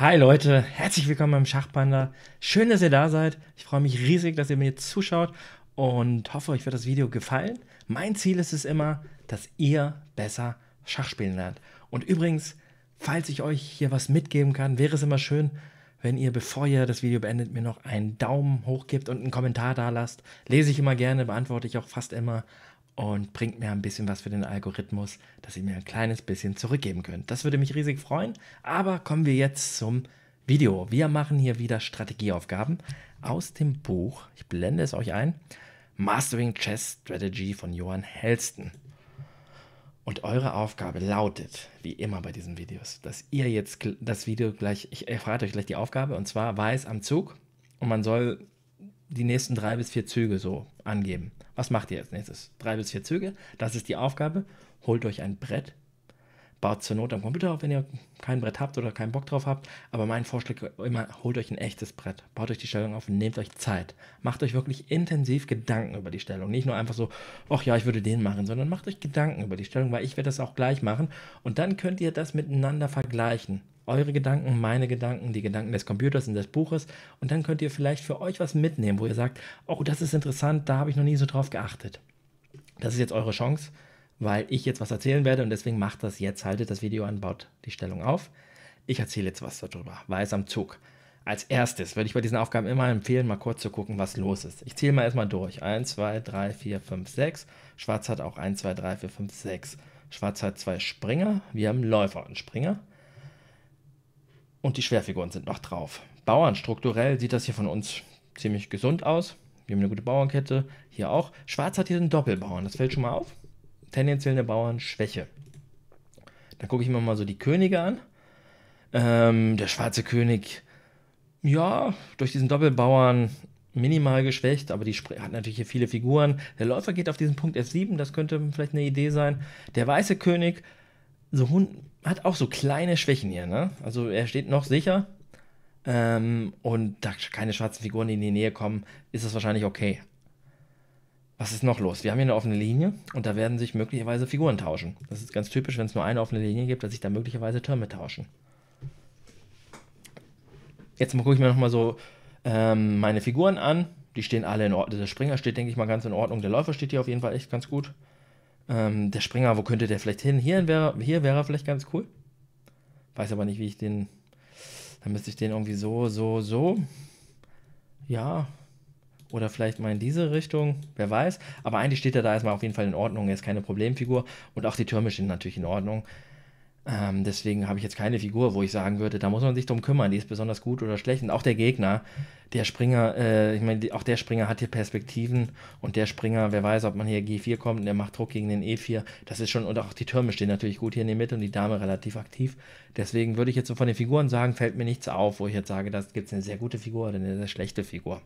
Hi Leute, herzlich willkommen beim Schachpanda. Schön, dass ihr da seid. Ich freue mich riesig, dass ihr mir zuschaut und hoffe, euch wird das Video gefallen. Mein Ziel ist es immer, dass ihr besser Schach spielen lernt. Und übrigens, falls ich euch hier was mitgeben kann, wäre es immer schön, wenn ihr, bevor ihr das Video beendet, mir noch einen Daumen hoch gebt und einen Kommentar da lasst. Lese ich immer gerne, beantworte ich auch fast immer und bringt mir ein bisschen was für den Algorithmus, dass ihr mir ein kleines bisschen zurückgeben könnt. Das würde mich riesig freuen. Aber kommen wir jetzt zum Video. Wir machen hier wieder Strategieaufgaben aus dem Buch. Ich blende es euch ein. Mastering Chess Strategy von Johann Helsten. Und eure Aufgabe lautet, wie immer bei diesen Videos, dass ihr jetzt das Video gleich, ich erfahrt euch gleich die Aufgabe, und zwar weiß am Zug und man soll die nächsten drei bis vier Züge so angeben. Was macht ihr als nächstes? Drei bis vier Züge, das ist die Aufgabe. Holt euch ein Brett, baut zur Not am Computer auf, wenn ihr kein Brett habt oder keinen Bock drauf habt. Aber mein Vorschlag immer, holt euch ein echtes Brett, baut euch die Stellung auf nehmt euch Zeit. Macht euch wirklich intensiv Gedanken über die Stellung. Nicht nur einfach so, ach ja, ich würde den machen, sondern macht euch Gedanken über die Stellung, weil ich werde das auch gleich machen. Und dann könnt ihr das miteinander vergleichen eure Gedanken, meine Gedanken, die Gedanken des Computers und des Buches. Und dann könnt ihr vielleicht für euch was mitnehmen, wo ihr sagt, oh, das ist interessant, da habe ich noch nie so drauf geachtet. Das ist jetzt eure Chance, weil ich jetzt was erzählen werde und deswegen macht das jetzt, haltet das Video an, baut die Stellung auf. Ich erzähle jetzt was darüber, weil es am Zug. Als erstes würde ich bei diesen Aufgaben immer empfehlen, mal kurz zu gucken, was los ist. Ich zähle mal erstmal durch. 1, 2, 3, 4, 5, 6. Schwarz hat auch 1, 2, 3, 4, 5, 6. Schwarz hat zwei Springer. Wir haben Läufer und Springer. Und die Schwerfiguren sind noch drauf. Bauern, strukturell sieht das hier von uns ziemlich gesund aus. Wir haben eine gute Bauernkette. Hier auch. Schwarz hat hier einen Doppelbauern. Das fällt schon mal auf. Tendenziell eine Bauernschwäche. Dann gucke ich mir mal so die Könige an. Ähm, der schwarze König, ja, durch diesen Doppelbauern minimal geschwächt, aber die hat natürlich hier viele Figuren. Der Läufer geht auf diesen Punkt F7, das könnte vielleicht eine Idee sein. Der weiße König so Hund hat auch so kleine Schwächen hier, ne? Also er steht noch sicher. Ähm, und da keine schwarzen Figuren in die Nähe kommen, ist das wahrscheinlich okay. Was ist noch los? Wir haben hier eine offene Linie und da werden sich möglicherweise Figuren tauschen. Das ist ganz typisch, wenn es nur eine offene Linie gibt, dass sich da möglicherweise Türme tauschen. Jetzt gucke ich mir nochmal so ähm, meine Figuren an. Die stehen alle in Ordnung. Der Springer steht, denke ich mal, ganz in Ordnung. Der Läufer steht hier auf jeden Fall echt ganz gut. Ähm, der Springer, wo könnte der vielleicht hin? Hier wäre hier wär er vielleicht ganz cool. Weiß aber nicht, wie ich den. Dann müsste ich den irgendwie so, so, so. Ja. Oder vielleicht mal in diese Richtung, wer weiß. Aber eigentlich steht er da erstmal auf jeden Fall in Ordnung. Er ist keine Problemfigur. Und auch die Türme stehen natürlich in Ordnung. Ähm, deswegen habe ich jetzt keine Figur, wo ich sagen würde, da muss man sich drum kümmern, die ist besonders gut oder schlecht. Und auch der Gegner, der Springer, äh, ich meine, auch der Springer hat hier Perspektiven und der Springer, wer weiß, ob man hier G4 kommt und der macht Druck gegen den E4. Das ist schon, und auch die Türme stehen natürlich gut hier in der Mitte und die Dame relativ aktiv. Deswegen würde ich jetzt so von den Figuren sagen, fällt mir nichts auf, wo ich jetzt sage, das gibt es eine sehr gute Figur oder eine sehr schlechte Figur.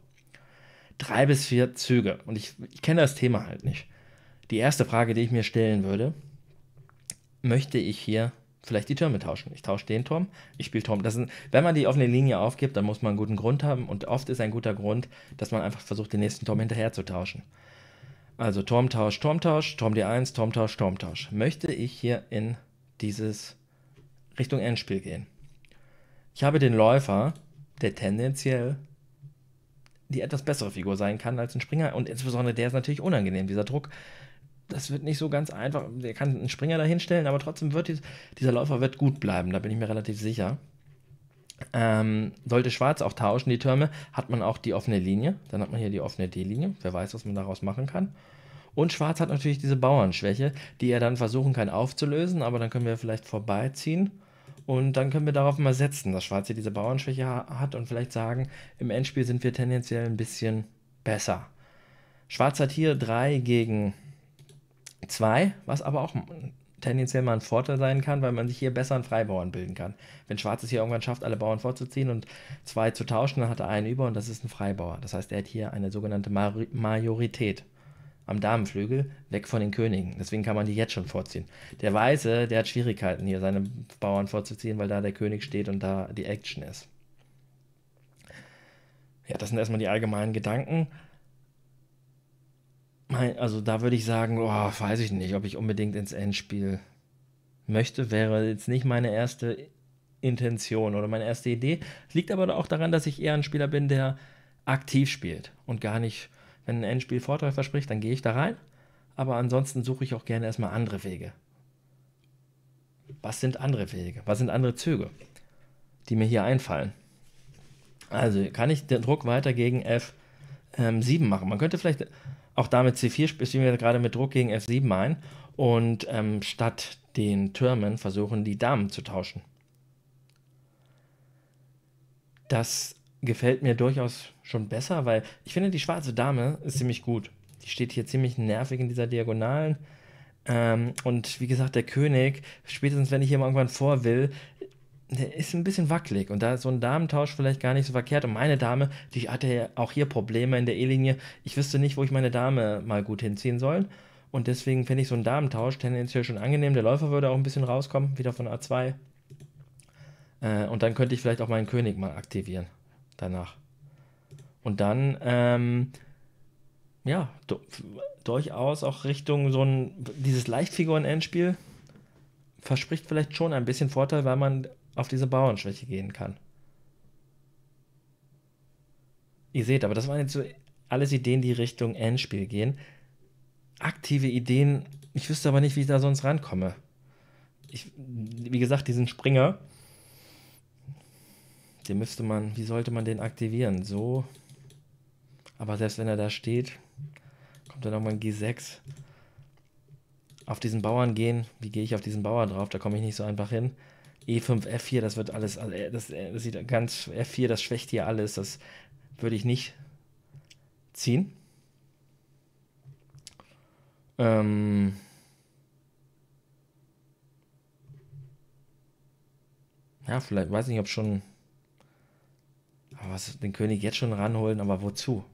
Drei bis vier Züge. Und ich, ich kenne das Thema halt nicht. Die erste Frage, die ich mir stellen würde, möchte ich hier vielleicht die Türme tauschen. Ich tausche den Turm, ich spiele Turm. Das sind, wenn man die offene Linie aufgibt, dann muss man einen guten Grund haben und oft ist ein guter Grund, dass man einfach versucht, den nächsten Turm hinterher zu tauschen. Also Turmtausch, Turmtausch, Turm D1, Turmtausch, Turmtausch. Möchte ich hier in dieses Richtung Endspiel gehen? Ich habe den Läufer, der tendenziell die etwas bessere Figur sein kann als ein Springer und insbesondere der ist natürlich unangenehm, dieser Druck das wird nicht so ganz einfach. Der kann einen Springer dahinstellen, aber trotzdem wird dies, dieser Läufer wird gut bleiben, da bin ich mir relativ sicher. Ähm, sollte Schwarz auch tauschen, die Türme, hat man auch die offene Linie. Dann hat man hier die offene D-Linie. Wer weiß, was man daraus machen kann. Und Schwarz hat natürlich diese Bauernschwäche, die er dann versuchen kann aufzulösen, aber dann können wir vielleicht vorbeiziehen. Und dann können wir darauf mal setzen, dass Schwarz hier diese Bauernschwäche hat und vielleicht sagen, im Endspiel sind wir tendenziell ein bisschen besser. Schwarz hat hier 3 gegen Zwei, was aber auch tendenziell mal ein Vorteil sein kann, weil man sich hier besser einen Freibauern bilden kann. Wenn Schwarz es hier irgendwann schafft, alle Bauern vorzuziehen und zwei zu tauschen, dann hat er einen über und das ist ein Freibauer. Das heißt, er hat hier eine sogenannte Mar Majorität am Damenflügel, weg von den Königen. Deswegen kann man die jetzt schon vorziehen. Der Weiße, der hat Schwierigkeiten hier, seine Bauern vorzuziehen, weil da der König steht und da die Action ist. Ja, das sind erstmal die allgemeinen Gedanken also da würde ich sagen, oh, weiß ich nicht, ob ich unbedingt ins Endspiel möchte, wäre jetzt nicht meine erste Intention oder meine erste Idee. Es liegt aber auch daran, dass ich eher ein Spieler bin, der aktiv spielt und gar nicht, wenn ein Endspiel Vorteil verspricht, dann gehe ich da rein. Aber ansonsten suche ich auch gerne erstmal andere Wege. Was sind andere Wege? Was sind andere Züge, die mir hier einfallen? Also kann ich den Druck weiter gegen F7 ähm, machen? Man könnte vielleicht auch damit C4 spielen wir gerade mit Druck gegen F7 ein und ähm, statt den Türmen versuchen die Damen zu tauschen. Das gefällt mir durchaus schon besser, weil ich finde, die schwarze Dame ist ziemlich gut. Die steht hier ziemlich nervig in dieser Diagonalen. Ähm, und wie gesagt, der König, spätestens wenn ich hier mal irgendwann vor will, der ist ein bisschen wackelig und da ist so ein Damentausch vielleicht gar nicht so verkehrt. Und meine Dame, die hatte ja auch hier Probleme in der E-Linie. Ich wüsste nicht, wo ich meine Dame mal gut hinziehen soll. Und deswegen finde ich so einen Damentausch tendenziell schon angenehm. Der Läufer würde auch ein bisschen rauskommen, wieder von A2. Äh, und dann könnte ich vielleicht auch meinen König mal aktivieren danach. Und dann, ähm, ja, du, durchaus auch Richtung so ein, dieses Leichtfiguren-Endspiel verspricht vielleicht schon ein bisschen Vorteil, weil man auf diese Bauernschwäche gehen kann. Ihr seht, aber das waren jetzt so alles Ideen, die Richtung Endspiel gehen. Aktive Ideen, ich wüsste aber nicht, wie ich da sonst rankomme. Ich, wie gesagt, diesen Springer, den müsste man, wie sollte man den aktivieren? So. Aber selbst wenn er da steht, kommt dann nochmal ein G6. Auf diesen Bauern gehen, wie gehe ich auf diesen Bauer drauf? Da komme ich nicht so einfach hin. E5, F4, das wird alles, also äh, das, äh, das sieht ganz, F4, das schwächt hier alles, das würde ich nicht ziehen. Ähm. Ja, vielleicht, weiß nicht, ob schon. Aber was, den König jetzt schon ranholen, aber wozu?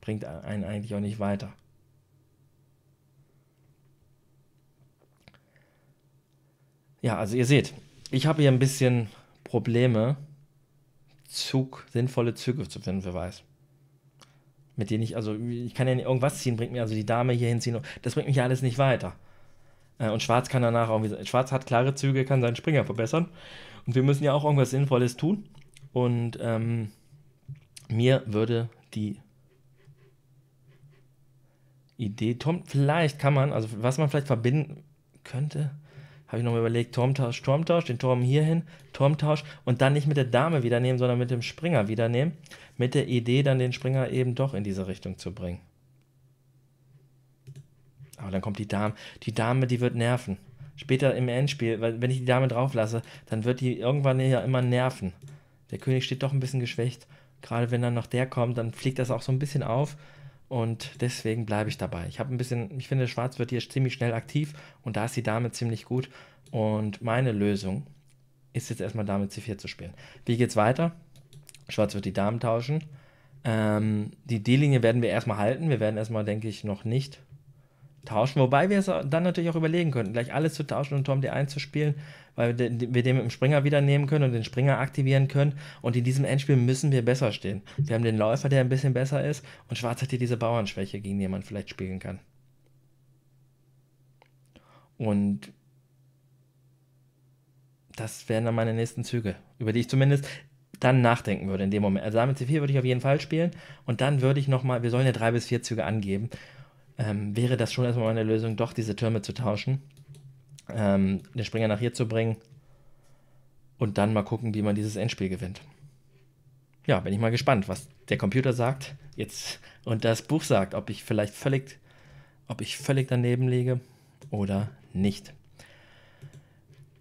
Bringt einen eigentlich auch nicht weiter. Ja, also ihr seht, ich habe hier ein bisschen Probleme, Zug, sinnvolle Züge zu finden für Weiß. Mit denen ich, also ich kann ja nicht irgendwas ziehen, bringt mir also die Dame hier hinziehen, das bringt mich ja alles nicht weiter. Äh, und Schwarz kann danach auch, Schwarz hat klare Züge, kann seinen Springer verbessern. Und wir müssen ja auch irgendwas Sinnvolles tun. Und ähm, mir würde die Idee, Tom, vielleicht kann man, also was man vielleicht verbinden könnte, habe ich nochmal überlegt, Turmtausch, Turmtausch, den Turm hierhin, Turmtausch und dann nicht mit der Dame wieder nehmen, sondern mit dem Springer wieder nehmen, mit der Idee dann den Springer eben doch in diese Richtung zu bringen. Aber dann kommt die Dame, die Dame, die wird nerven. Später im Endspiel, weil wenn ich die Dame drauf lasse, dann wird die irgendwann ja immer nerven. Der König steht doch ein bisschen geschwächt. Gerade wenn dann noch der kommt, dann fliegt das auch so ein bisschen auf und deswegen bleibe ich dabei. Ich habe ein bisschen, ich finde, Schwarz wird hier ziemlich schnell aktiv und da ist die Dame ziemlich gut. Und meine Lösung ist jetzt erstmal Dame C4 zu spielen. Wie geht's weiter? Schwarz wird die Damen tauschen. Ähm, die D-Linie werden wir erstmal halten. Wir werden erstmal, denke ich, noch nicht tauschen, wobei wir es dann natürlich auch überlegen könnten, gleich alles zu tauschen und Tom D einzuspielen, weil wir den, wir den mit dem Springer wieder nehmen können und den Springer aktivieren können. Und in diesem Endspiel müssen wir besser stehen. Wir haben den Läufer, der ein bisschen besser ist, und Schwarz hat hier diese Bauernschwäche, gegen die man vielleicht spielen kann. Und das wären dann meine nächsten Züge, über die ich zumindest dann nachdenken würde in dem Moment. Also Dame C4 würde ich auf jeden Fall spielen und dann würde ich nochmal, wir sollen ja drei bis vier Züge angeben ähm, wäre das schon erstmal meine Lösung, doch diese Türme zu tauschen, ähm, den Springer nach hier zu bringen und dann mal gucken, wie man dieses Endspiel gewinnt. Ja, bin ich mal gespannt, was der Computer sagt jetzt und das Buch sagt, ob ich vielleicht völlig, ob ich völlig daneben liege oder nicht.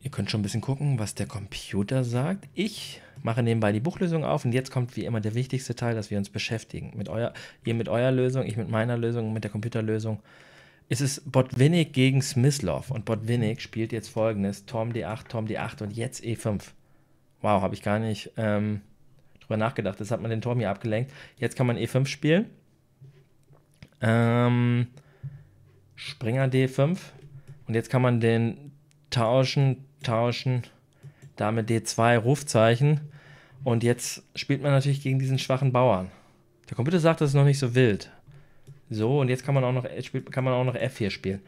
Ihr könnt schon ein bisschen gucken, was der Computer sagt. Ich mache nebenbei die Buchlösung auf und jetzt kommt wie immer der wichtigste Teil, dass wir uns beschäftigen. Mit euer, ihr mit eurer Lösung, ich mit meiner Lösung, mit der Computerlösung. Es ist Botvinnik gegen Smyslov und Botvinnik spielt jetzt folgendes: Tom D8, Tom D8 und jetzt E5. Wow, habe ich gar nicht ähm, drüber nachgedacht. Das hat man den Turm hier abgelenkt. Jetzt kann man E5 spielen. Ähm, Springer D5. Und jetzt kann man den tauschen, tauschen, Dame D2 Rufzeichen. Und jetzt spielt man natürlich gegen diesen schwachen Bauern. Der Computer sagt, das ist noch nicht so wild. So, und jetzt kann man auch noch, kann man auch noch F4 spielen.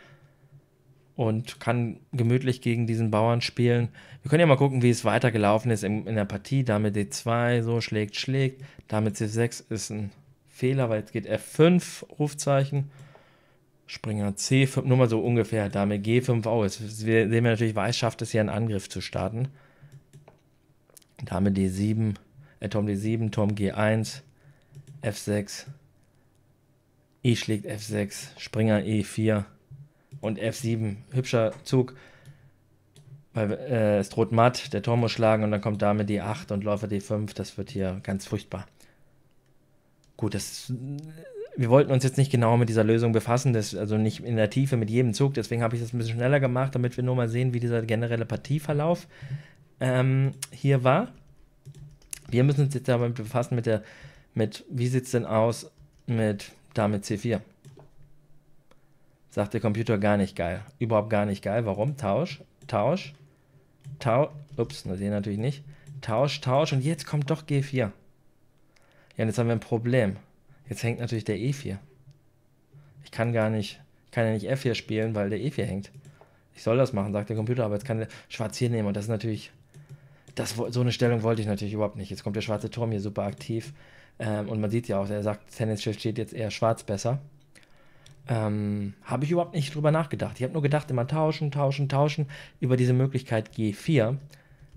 Und kann gemütlich gegen diesen Bauern spielen. Wir können ja mal gucken, wie es weitergelaufen ist in, in der Partie. Dame D2, so schlägt, schlägt. Dame C6 ist ein Fehler, weil jetzt geht F5, Rufzeichen. Springer C5, nur mal so ungefähr, Dame G5 Oh, jetzt sehen wir natürlich, Weiß schafft es hier einen Angriff zu starten. Dame D7, äh, Tom D7, Tom G1, F6, E schlägt F6, Springer E4 und F7. Hübscher Zug, weil äh, es droht matt, der Turm muss schlagen und dann kommt Dame D8 und Läufer D5. Das wird hier ganz furchtbar. Gut, das, wir wollten uns jetzt nicht genau mit dieser Lösung befassen, das, also nicht in der Tiefe mit jedem Zug. Deswegen habe ich das ein bisschen schneller gemacht, damit wir nur mal sehen, wie dieser generelle Partieverlauf ähm, hier war. Wir müssen uns jetzt damit befassen, mit der, mit, wie sieht es denn aus mit damit C4? Sagt der Computer gar nicht geil. Überhaupt gar nicht geil. Warum? Tausch, Tausch, Tausch. Ups, das sehen natürlich nicht. Tausch, Tausch und jetzt kommt doch G4. Ja, und jetzt haben wir ein Problem. Jetzt hängt natürlich der E4. Ich kann gar nicht, kann ja nicht F4 spielen, weil der E4 hängt. Ich soll das machen, sagt der Computer, aber jetzt kann der Schwarz hier nehmen und das ist natürlich das, so eine Stellung wollte ich natürlich überhaupt nicht. Jetzt kommt der schwarze Turm hier super aktiv. Ähm, und man sieht ja auch, er sagt, Tennisschiff steht jetzt eher schwarz besser. Ähm, habe ich überhaupt nicht drüber nachgedacht. Ich habe nur gedacht, immer tauschen, tauschen, tauschen. Über diese Möglichkeit G4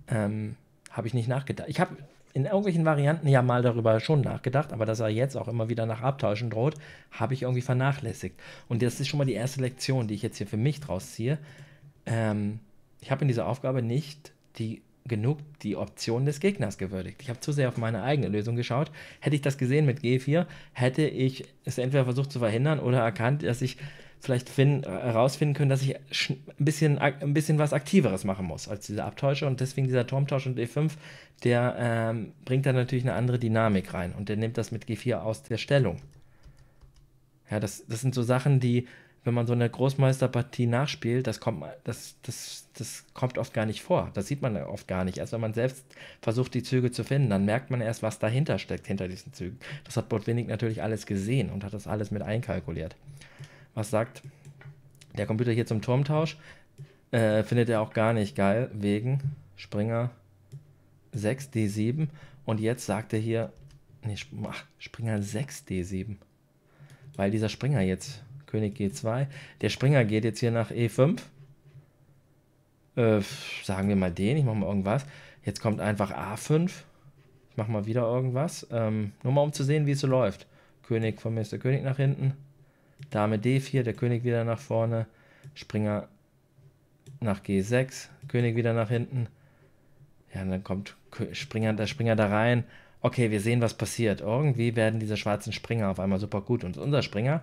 ähm, habe ich nicht nachgedacht. Ich habe in irgendwelchen Varianten ja mal darüber schon nachgedacht, aber dass er jetzt auch immer wieder nach Abtauschen droht, habe ich irgendwie vernachlässigt. Und das ist schon mal die erste Lektion, die ich jetzt hier für mich draus ziehe. Ähm, ich habe in dieser Aufgabe nicht die genug die Option des Gegners gewürdigt. Ich habe zu sehr auf meine eigene Lösung geschaut. Hätte ich das gesehen mit G4, hätte ich es entweder versucht zu verhindern oder erkannt, dass ich vielleicht äh, herausfinden können, dass ich ein bisschen, ein bisschen was Aktiveres machen muss als dieser Abtäusche. und deswegen dieser Turmtausch und E5, der ähm, bringt da natürlich eine andere Dynamik rein und der nimmt das mit G4 aus der Stellung. Ja, das, das sind so Sachen, die wenn man so eine Großmeisterpartie nachspielt, das kommt, das, das, das kommt oft gar nicht vor. Das sieht man oft gar nicht. Erst wenn man selbst versucht, die Züge zu finden, dann merkt man erst, was dahinter steckt, hinter diesen Zügen. Das hat Botwinnig natürlich alles gesehen und hat das alles mit einkalkuliert. Was sagt der Computer hier zum Turmtausch? Äh, findet er auch gar nicht geil, wegen Springer 6, D7. Und jetzt sagt er hier, nee, Springer 6, D7. Weil dieser Springer jetzt König G2. Der Springer geht jetzt hier nach E5. Äh, sagen wir mal den, ich mache mal irgendwas. Jetzt kommt einfach A5. Ich mache mal wieder irgendwas. Ähm, nur mal um zu sehen, wie es so läuft. König von mir ist der König nach hinten. Dame D4, der König wieder nach vorne. Springer nach G6, König wieder nach hinten. Ja, und dann kommt Springer, der Springer da rein okay, wir sehen, was passiert. Irgendwie werden diese schwarzen Springer auf einmal super gut. Und unser Springer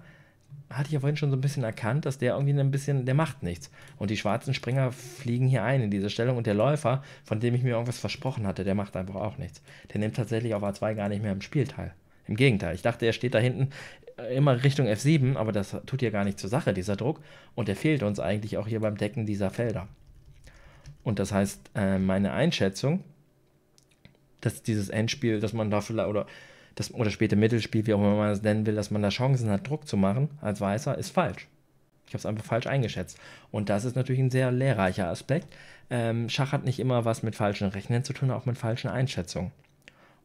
hatte ich ja vorhin schon so ein bisschen erkannt, dass der irgendwie ein bisschen, der macht nichts. Und die schwarzen Springer fliegen hier ein in diese Stellung und der Läufer, von dem ich mir irgendwas versprochen hatte, der macht einfach auch nichts. Der nimmt tatsächlich auf A2 gar nicht mehr im Spiel teil. Im Gegenteil, ich dachte, er steht da hinten äh, immer Richtung F7, aber das tut ja gar nicht zur Sache, dieser Druck. Und der fehlt uns eigentlich auch hier beim Decken dieser Felder. Und das heißt, äh, meine Einschätzung, dass dieses Endspiel, dass man da vielleicht, oder das, oder späte Mittelspiel, wie auch immer man es nennen will, dass man da Chancen hat, Druck zu machen als Weißer, ist falsch. Ich habe es einfach falsch eingeschätzt. Und das ist natürlich ein sehr lehrreicher Aspekt. Ähm, Schach hat nicht immer was mit falschen Rechnen zu tun, auch mit falschen Einschätzungen.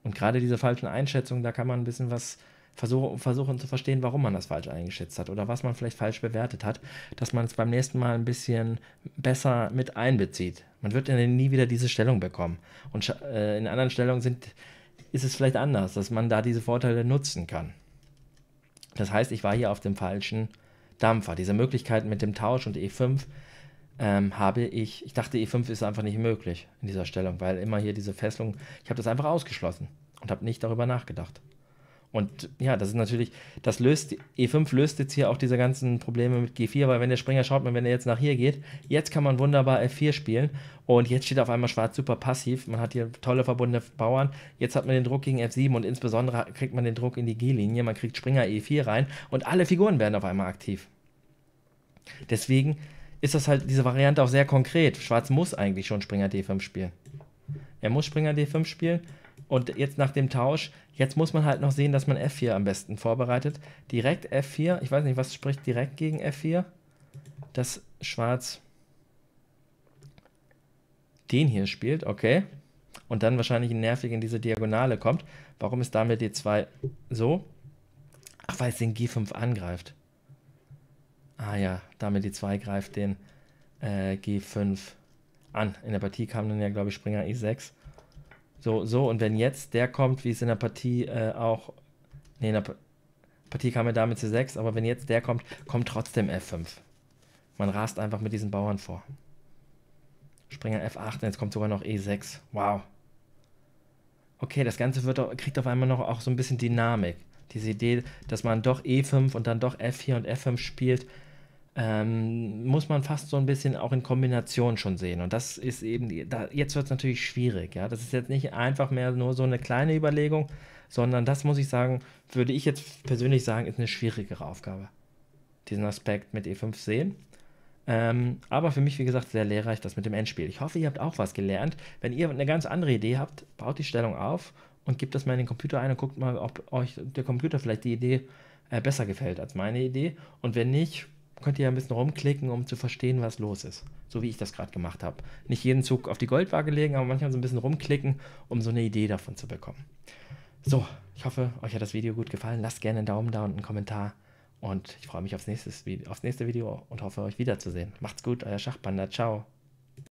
Und gerade diese falschen Einschätzungen, da kann man ein bisschen was versuchen, versuchen zu verstehen, warum man das falsch eingeschätzt hat oder was man vielleicht falsch bewertet hat, dass man es beim nächsten Mal ein bisschen besser mit einbezieht. Man wird ja nie wieder diese Stellung bekommen. Und äh, in anderen Stellungen sind ist es vielleicht anders, dass man da diese Vorteile nutzen kann. Das heißt, ich war hier auf dem falschen Dampfer. Diese Möglichkeit mit dem Tausch und E5 ähm, habe ich, ich dachte, E5 ist einfach nicht möglich in dieser Stellung, weil immer hier diese Fesselung, ich habe das einfach ausgeschlossen und habe nicht darüber nachgedacht. Und ja, das ist natürlich, das löst, E5 löst jetzt hier auch diese ganzen Probleme mit G4, weil wenn der Springer schaut, wenn er jetzt nach hier geht, jetzt kann man wunderbar F4 spielen und jetzt steht auf einmal Schwarz super passiv, man hat hier tolle verbundene Bauern, jetzt hat man den Druck gegen F7 und insbesondere kriegt man den Druck in die G-Linie, man kriegt Springer E4 rein und alle Figuren werden auf einmal aktiv. Deswegen ist das halt diese Variante auch sehr konkret. Schwarz muss eigentlich schon Springer D5 spielen. Er muss Springer D5 spielen und jetzt nach dem Tausch, jetzt muss man halt noch sehen, dass man F4 am besten vorbereitet. Direkt F4, ich weiß nicht, was spricht direkt gegen F4? Dass Schwarz den hier spielt, okay. Und dann wahrscheinlich nervig in diese Diagonale kommt. Warum ist damit D2 so? Ach, weil es den G5 angreift. Ah ja, damit D2 greift den äh, G5 an. In der Partie kam dann ja, glaube ich, Springer E6 so, so, und wenn jetzt der kommt, wie es in der Partie äh, auch. Nee, in der pa Partie kam er damit zu 6, aber wenn jetzt der kommt, kommt trotzdem F5. Man rast einfach mit diesen Bauern vor. Springer F8 und jetzt kommt sogar noch E6. Wow. Okay, das Ganze wird kriegt auf einmal noch auch so ein bisschen Dynamik. Diese Idee, dass man doch E5 und dann doch F4 und F5 spielt, ähm, muss man fast so ein bisschen auch in Kombination schon sehen. Und das ist eben, da, jetzt wird es natürlich schwierig. Ja? Das ist jetzt nicht einfach mehr nur so eine kleine Überlegung, sondern das muss ich sagen, würde ich jetzt persönlich sagen, ist eine schwierigere Aufgabe. Diesen Aspekt mit E5 sehen. Ähm, aber für mich, wie gesagt, sehr lehrreich das mit dem Endspiel. Ich hoffe, ihr habt auch was gelernt. Wenn ihr eine ganz andere Idee habt, baut die Stellung auf und gebt das mal in den Computer ein und guckt mal, ob euch der Computer vielleicht die Idee äh, besser gefällt als meine Idee. Und wenn nicht, könnt ihr ja ein bisschen rumklicken, um zu verstehen, was los ist. So wie ich das gerade gemacht habe. Nicht jeden Zug auf die Goldwaage legen, aber manchmal so ein bisschen rumklicken, um so eine Idee davon zu bekommen. So, ich hoffe, euch hat das Video gut gefallen. Lasst gerne einen Daumen da und einen Kommentar. Und ich freue mich aufs, nächstes, aufs nächste Video und hoffe, euch wiederzusehen. Macht's gut, euer Schachpanda. Ciao.